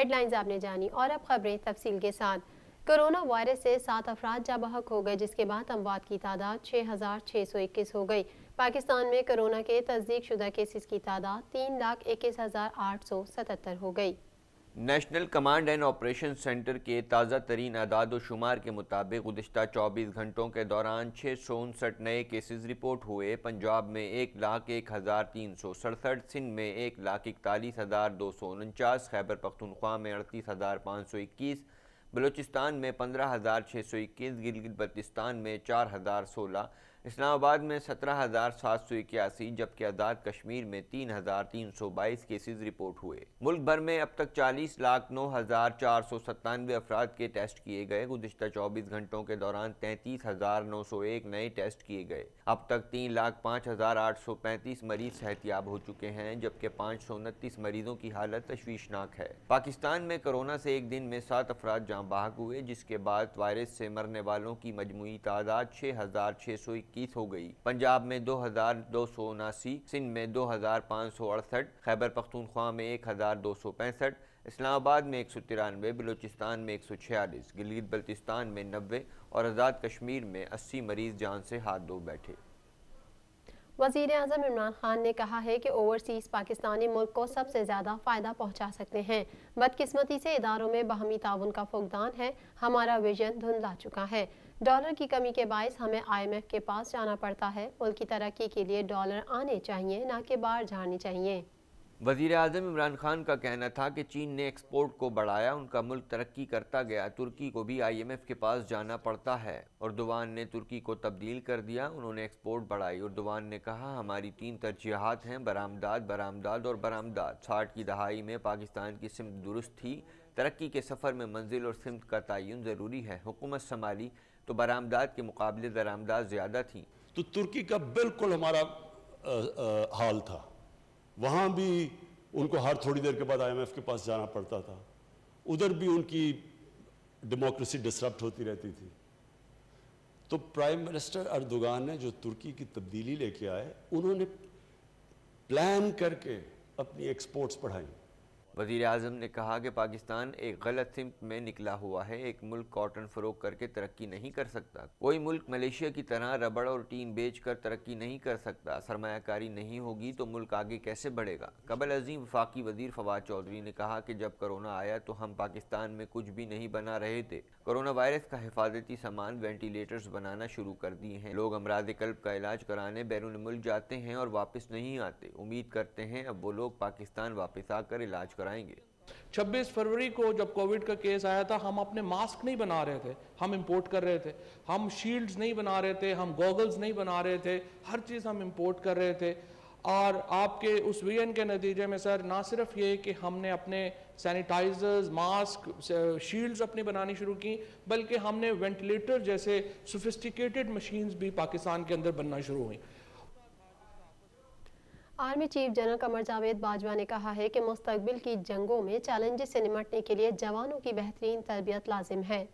headlines आपने जानी और अब खबरें तफसील के साथ कोरोना वायरस से सात अफराद जा बहक हो गए जिसके बाद अमवात की तादाद छः हज़ार छः सौ इक्कीस हो गई पाकिस्तान में कोरोना के तस्दीक शुदा केसेस की तादाद तीन लाख इक्कीस हज़ार आठ सौ सतहत्तर हो गई national command and operation centre के ताज़ा तरीन अदाद शुमार के मुताबिक गुजशत चौबीस घंटों के दौरान छः सौ उनसठ नए केसेज रिपोर्ट हुए पंजाब में एक लाख एक हज़ार तीन सौ सड़सठ सिंध में एक लाख इकतालीस हज़ार दो सौ उनचास खैबर पख्तनख्वा में अड़तीस हज़ार पाँच सौ इक्कीस बलोचिस्तान में पंद्रह हज़ार छः सौ इक्कीस गिलगित बल्तिस्तान में चार हज़ार सोलह इस्लामाबाद में सत्रह हज़ार सात सौ इक्यासी जबकि आज़ाद कश्मीर में तीन हज़ार तीन सौ बाईस केसेज रिपोर्ट हुए मुल्क भर में अब तक चालीस लाख नौ हज़ार चार सौ सत्तानवे अफराद के टेस्ट किए गए गुजशत चौबीस घंटों के दौरान तैंतीस हज़ार नौ सौ एक नए टेस्ट किए गए अब तक तीन लाख पाँच हज़ार आठ सौ पैंतीस मरीज सेहतियाब हो चुके हैं जबकि पाँच सौ उनतीस मरीजों की हालत तशवीशनाक है पाकिस्तान में कोरोना से एक दिन में सात अफराद जाँ बाहक हुए जिसके बाद वायरस से मरने वालों की मजमू तादाद छः हज़ार छः सौ इक्कीस हो गई पंजाब में दो हजार दो सौ उनासी सिंध में दो हजार पाँच सौ अड़सठ खैबर पख्तूनख्वा में एक हजार दो सौ पैंसठ इस्लामाबाद में एक सौ तिरानवे बलोचिस्तान में एक सौ छियालीस गिलगित बल्तिस्तान में नब्बे और आज़ाद कश्मीर में अस्सी मरीज जान से हाथ धो बैठे वजीर अजम इमरान खान ने कहा है कि ओवरसीज़ पाकिस्तानी मुल्क को सबसे ज़्यादा फ़ायदा पहुँचा सकते हैं बदकस्मती से इदारों में बाहमी ताउन का फुकदान है हमारा विजन धुंधला चुका है डॉलर की कमी के बायस हमें आईएमएफ के पास जाना पड़ता है मुल्क की तरक्की के लिए डॉलर आने चाहिए ना कि बाहर जानी चाहिए वजीर अजम इमरान खान का कहना था कि चीन ने एक्सपोर्ट को बढ़ाया उनका मुल्क तरक्की करता गया तुर्की को भी आईएमएफ के पास जाना पड़ता है और दुवान ने तुर्की को तब्दील कर दिया उन्होंने एक्सपोर्ट बढ़ाई और उर्दवान ने कहा हमारी तीन तरजीहत हैं बरामदाद बरामदाद और बरामदाद साठ की दहाई में पाकिस्तान की सिमत दुरुस्त थी तरक्की के सफ़र में मंजिल और सिमत का तयन ज़रूरी है हुकूमत संभाली तो बरामदाद के मुकाबले दरामदाद ज़्यादा थी तो तुर्की का बिल्कुल हमारा हाल था वहाँ भी उनको हर थोड़ी देर के बाद आईएमएफ के पास जाना पड़ता था उधर भी उनकी डेमोक्रेसी डिस्टर्ब होती रहती थी तो प्राइम मिनिस्टर अर्दोगान ने जो तुर्की की तब्दीली लेके आए उन्होंने प्लान करके अपनी एक्सपोर्ट्स बढ़ाई वजीर अजम ने कहा कि पाकिस्तान एक गलत सिमत में निकला हुआ है एक मुल्क कॉटन फ़रोग करके तरक्की नहीं कर सकता कोई मुल्क मलेशिया की तरह रबड़ और टीन बेच कर तरक्की नहीं कर सकता सरमाकारी नहीं होगी तो मुल्क आगे कैसे बढ़ेगा कबल अजीम वफाकी वजीर फवाद चौधरी ने कहा कि जब करोना आया तो हम पाकिस्तान में कुछ भी नहीं बना रहे थे कोरोना वायरस का हिफाजती सामान वेंटिलेटर्स बनाना शुरू कर दिए हैं लोग अमराज कल्ब का इलाज कराने बैरून मुल्क जाते हैं और वापस नहीं आते उम्मीद करते हैं अब वो लोग पाकिस्तान वापस आकर इलाज कर कराएंगे 26 फरवरी को जब कोविड का केस आया था हम अपने मास्क नहीं बना रहे थे हम इंपोर्ट कर रहे थे हम शील्ड्स नहीं बना रहे थे हम गॉगल्स नहीं बना रहे थे हर चीज़ हम इंपोर्ट कर रहे थे और आपके उस वीएन के नतीजे में सर ना सिर्फ ये कि हमने अपने सैनिटाइजर्स मास्क शील्ड्स अपनी बनानी शुरू की बल्कि हमने वेंटिलेटर जैसे सोफिस्टिकेटेड मशीन्स भी पाकिस्तान के अंदर बनना शुरू हुई army chief general Qamar Javed Bajwa ने कहा है कि मुस्तबिल की जंगों में चैलेंजेस से निपटने के लिए जवानों की बेहतरीन तरबियत लाजिम है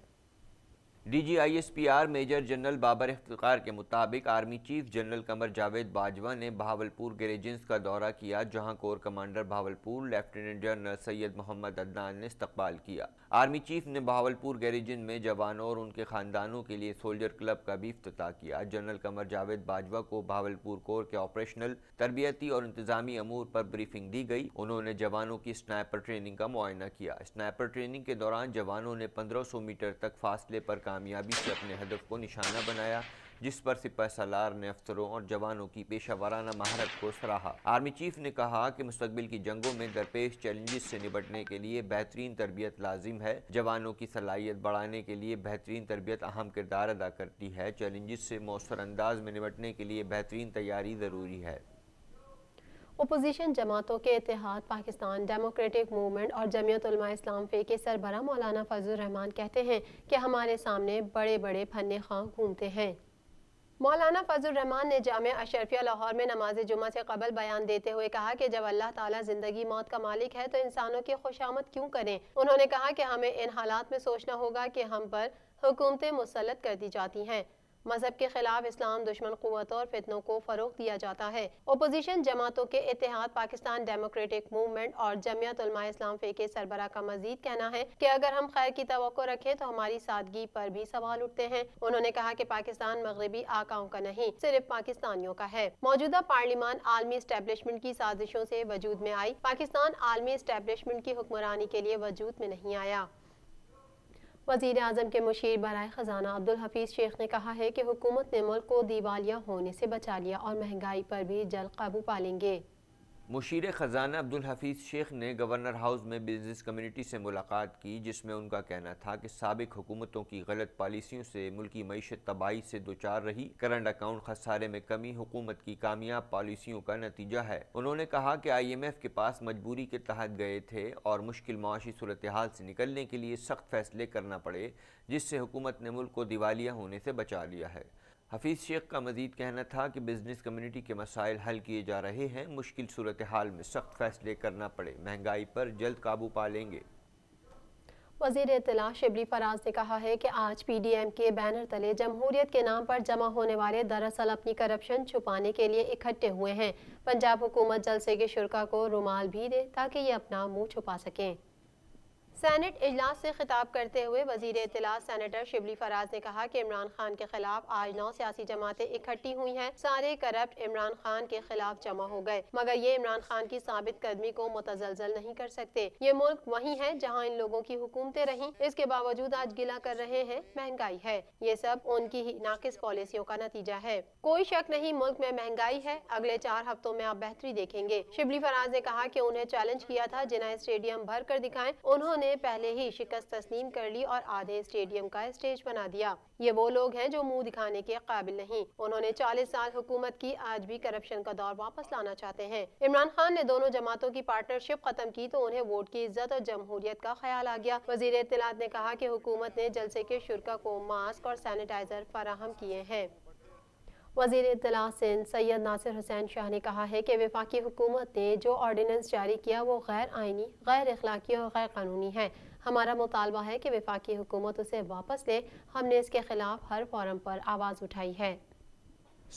D G I S P R major general Babar Iftikhar के मुताबिक army chief general Qamar Javed Bajwa ने भावलपुर गरेजेंस का दौरा किया जहां corps commander Bahawalpur lieutenant general Syed Mohammad Adnan ने इस्तकबाल किया आर्मी चीफ ने भावलपुर गैरेजन में जवानों और उनके खानदानों के लिए सोल्जर क्लब का भी अफ्ताह किया जनरल कमर जावेद बाजवा को भावलपुर कोर के ऑपरेशनल तरबियती और इंतजामी अमूर पर ब्रीफिंग दी गई उन्होंने जवानों की स्नैपर ट्रेनिंग का मुआयना किया स्नैपर ट्रेनिंग के दौरान जवानों ने पंद्रह सौ मीटर तक फासले पर काम कामयाबी से अपने हदफ को निशाना बनाया जिस पर सिपा सलार ने अफसरों और जवानों की पेशा वाराना महारत को सराहा आर्मी चीफ ने कहा कि मुस्तबिल की जंगों में दरपेश चैलेंजेस से निपटने के लिए बेहतरीन तरबियत लाजिम है जवानों की सलाहियत बढ़ाने के लिए बेहतरीन तरबियत अहम किरदार अदा करती है चैलेंजेस से मौसर अंदाज में निपटने के लिए बेहतरीन तैयारी ज़रूरी है अपोजिशन जमातों के इतिहाद पाकिस्तान डेमोक्रेटिक मूवमेंट और जमीयत इस्लाम फे के सरबरा मौलाना फजल रहमान कहते हैं कि हमारे सामने बड़े बड़े फन खां घूमते हैं मौलाना फजल रहमान ने जाम अशरफिया लाहौर में नमाज जुमा से कबल बयान देते हुए कहा कि जब अल्लाह ताला ज़िंदगी मौत का मालिक है तो इंसानों की खुशामद क्यों करें उन्होंने कहा कि हमें इन हालात में सोचना होगा कि हम पर हुकूमतें मुसलत कर दी जाती हैं मजहब के खिलाफ इस्लाम दुश्मन क़वतों और फितनों को फ़रोग दिया जाता है अपोजिशन जमातों के इतिहाद पाकिस्तान डेमोक्रेटिक मूवमेंट और जमियत इस्लाम फे के सरबरा का मजीद कहना है की अगर हम खैर की तो रखे तो हमारी सादगी आरोप भी सवाल उठते हैं उन्होंने कहा की पाकिस्तान मगरबी आकाओं का नहीं सिर्फ पाकिस्तानियों का है मौजूदा पार्लिमान आलमी स्टैब्लिशमेंट की साजिशों ऐसी वजूद में आई पाकिस्तान आलमी स्टैब्लिशमेंट की हुक्मरानी के लिए वजूद में नहीं आया वजीर अजम के मुशीर बरए ख़जाना अब्दुल हफीज़ शेख ने कहा है कि हुकूमत ने मुल्क को दिवालिया होने से बचा लिया और महंगाई पर भी जल्द काबू पालेंगे मुशीर ख़जाना अब्दुल हफीज़ शेख ने गवर्नर हाउस में बिजनेस कम्युनिटी से मुलाकात की जिसमें उनका कहना था कि सबक हुकूमतों की गलत पॉलिसियों से मुल्की मीशत तबाही से दो चार रही करंट अकाउंट खसारे में कमी हुकूमत की कामयाब पॉलिसियों का नतीजा है उन्होंने कहा कि आई एम एफ के पास मजबूरी के तहत गए थे और मुश्किल मुआशी सूरत हाल से निकलने के लिए सख्त फैसले करना पड़े जिससे हुकूमत ने मुल्क को दिवालिया होने से बचा लिया है हफीज़ शेख का मजीद कहना था कि बिज़नेस कम्यूनिटी के मसाइल हल किए जा रहे हैं मुश्किल सूरत हाल में सख्त फैसले करना पड़े महंगाई पर जल्द काबू पा लेंगे वजीर इतला शिबली फराज ने कहा है कि आज पी डी एम के बैनर तले जमहूरियत के नाम पर जमा होने वाले दरअसल अपनी करप्शन छुपाने के लिए इकट्ठे हुए हैं पंजाब हुकूमत जलसे के शुरा को रुमाल भी दे ताकि ये अपना मुंह छुपा सकें सैनेट इजलास से खिताब करते हुए वजीर इतला सैनेटर शिबली फराज ने कहा कि इमरान खान के खिलाफ आज नौ सियासी जमातें इकट्ठी हुई हैं सारे करप्ट इमरान खान के खिलाफ जमा हो गए मगर ये इमरान खान की साबित कदमी को मुतजलजल नहीं कर सकते ये मुल्क वही है जहाँ इन लोगों की हुकूमतें रही इसके बावजूद आज गिला कर रहे हैं महंगाई है ये सब उनकी ही नाकिस पॉलिसियों का नतीजा है कोई शक नहीं मुल्क में महंगाई है अगले चार हफ्तों में आप बेहतरी देखेंगे शिबली फराज ने कहा की उन्हें चैलेंज किया था जिन्हें स्टेडियम भर कर दिखाए उन्होंने ने पहले ही शिकस्त तस्लीम कर ली और आधे स्टेडियम का स्टेज बना दिया ये वो लोग हैं जो मुंह दिखाने के काबिल नहीं उन्होंने 40 साल हुकूमत की आज भी करप्शन का दौर वापस लाना चाहते हैं इमरान खान ने दोनों जमातों की पार्टनरशिप खत्म की तो उन्हें वोट की इज्जत और जमहूरियत का ख्याल आ गया वजीर इतलात ने कहा की हुकूमत ने जलसे के शुरा को मास्क और सैनिटाइजर फराहम किए हैं वजीर इतला सिंध सैयद नासिर हुसैन शाह ने कहा है कि विफाकी हुकूमत ने जो ऑर्डीनेंस जारी किया वो गैर आइनी गैर अखलाकी और गैर कानूनी है हमारा मुतालबा है कि विफाक हुकूमत उसे वापस ले हमने इसके खिलाफ हर फॉरम पर आवाज़ उठाई है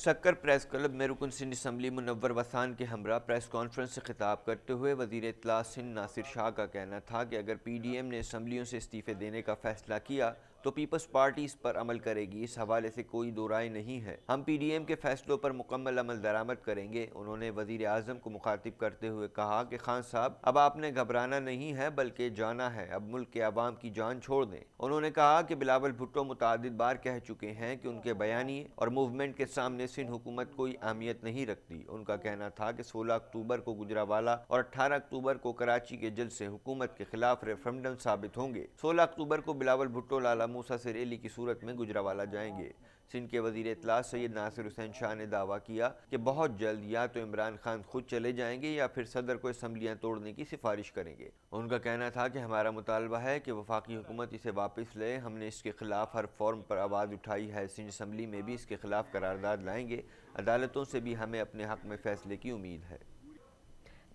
शक्कर प्रेस क्लब में रुकन सिंध इसम्बली मुनवर वसान के हमरा प्रेस कॉन्फ्रेंस से खिताब करते हुए वजीर इतला सिंध नासिर शाह का कहना था कि अगर पी डी एम ने इसम्बलियों से इस्तीफ़े देने का फ़ैसला किया तो पीपल्स पार्टी इस पर अमल करेगी इस हवाले से कोई दो राय नहीं है हम पी डी एम के फैसलों पर मुकम्मल अमल दरामद करेंगे उन्होंने वजीर आजम को मुखातिब करते हुए कहा कि खान साहब अब आपने घबराना नहीं है बल्कि जाना है अब मुल्क के आवाम की जान छोड़ दें उन्होंने कहा कि बिलावल भुट्टो मुतद बार कह चुके हैं कि उनके बयानी और मूवमेंट के सामने सिंध हुकूमत कोई अहमियत नहीं रखती उनका कहना था कि सोलह अक्टूबर को गुजरावाला और अठारह अक्टूबर को कराची के जल से हुकूमत के खिलाफ रेफरेंडम साबित होंगे सोलह अक्टूबर को बिलावल भुट्टो लाला मूसा सरेली की सूरत में गुजरावाला जाएंगे सिंध के वजीर इतलात सैयद नासिर हुसैन शाह ने दावा किया कि बहुत जल्द या तो इमरान खान खुद चले जाएंगे या फिर सदर को इसम्बलियाँ तोड़ने की सिफारिश करेंगे उनका कहना था कि हमारा मुतालबा है कि वफाकी हुकूमत इसे वापस ले हमने इसके खिलाफ हर फॉर्म पर आवाज़ उठाई है सिंध इसम्बली में भी इसके खिलाफ करारदाद लाएंगे अदालतों से भी हमें अपने हक में फैसले की उम्मीद है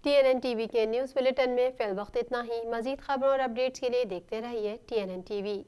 T N N T V के न्यूज़ बुलेटिन में वक्त इतना ही मजीद खबरों और अपडेट्स के लिए देखते रहिए T N N T we